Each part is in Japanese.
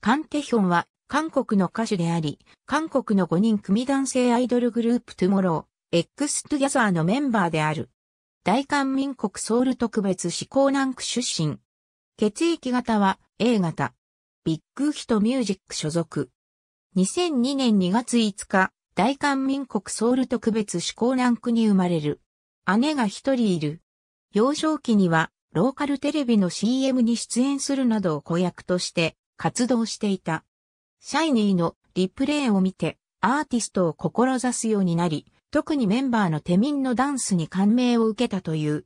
カンテヒョンは韓国の歌手であり、韓国の5人組男性アイドルグループトゥモロー、X トゥギャザーのメンバーである。大韓民国ソウル特別市ラ南区出身。血液型は A 型。ビッグヒトミュージック所属。2002年2月5日、大韓民国ソウル特別市ラ南区に生まれる。姉が一人いる。幼少期には、ローカルテレビの CM に出演するなどを子役として、活動していた。シャイニーのリプレイを見て、アーティストを志すようになり、特にメンバーの手民のダンスに感銘を受けたという。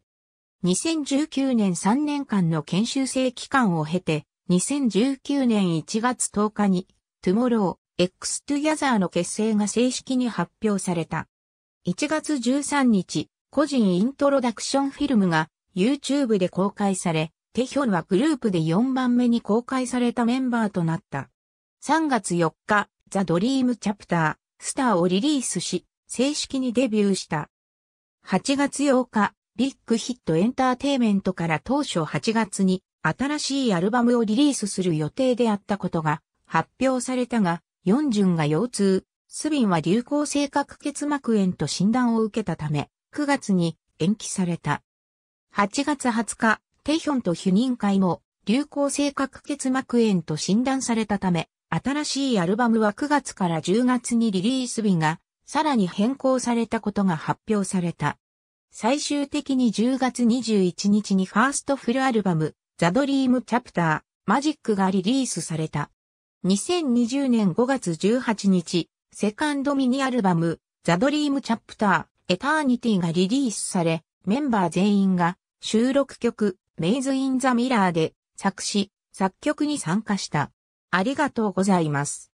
2019年3年間の研修生期間を経て、2019年1月10日に、トゥモロー、X トゥギャザーの結成が正式に発表された。1月13日、個人イントロダクションフィルムが YouTube で公開され、テヒョンはグループで4番目に公開されたメンバーとなった。3月4日、ザ・ドリーム・チャプター、スターをリリースし、正式にデビューした。8月8日、ビッグヒットエンターテイメントから当初8月に新しいアルバムをリリースする予定であったことが発表されたが、ヨンジュンが腰痛、スビンは流行性核結膜炎と診断を受けたため、9月に延期された。8月20日、テヒョンとヒュニン会も、流行性核結膜炎と診断されたため、新しいアルバムは9月から10月にリリース日が、さらに変更されたことが発表された。最終的に10月21日にファーストフルアルバム、ザ・ドリーム・チャプター、マジックがリリースされた。2020年5月18日、セカンドミニアルバム、ザ・ドリーム・チャプター、エターニティがリリースされ、メンバー全員が収録曲、メイズ・イン・ザ・ミラーで作詞、作曲に参加した。ありがとうございます。